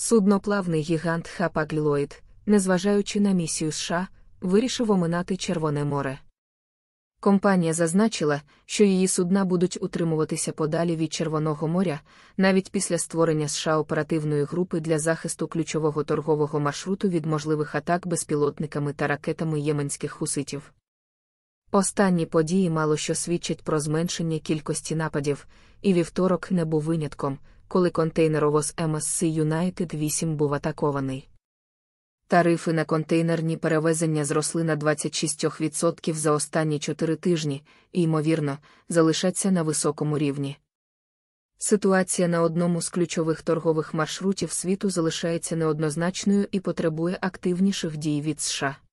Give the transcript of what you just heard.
Судноплавний гігант Хапаглілоїд, незважаючи на місію США, вирішив оминати Червоне море. Компанія зазначила, що її судна будуть утримуватися подалі від Червоного моря, навіть після створення США оперативної групи для захисту ключового торгового маршруту від можливих атак безпілотниками та ракетами єменських хуситів. Останні події мало що свідчать про зменшення кількості нападів, і вівторок не був винятком коли контейнеровоз MSC United 8 був атакований. Тарифи на контейнерні перевезення зросли на 26% за останні 4 тижні і, ймовірно, залишаться на високому рівні. Ситуація на одному з ключових торгових маршрутів світу залишається неоднозначною і потребує активніших дій від США.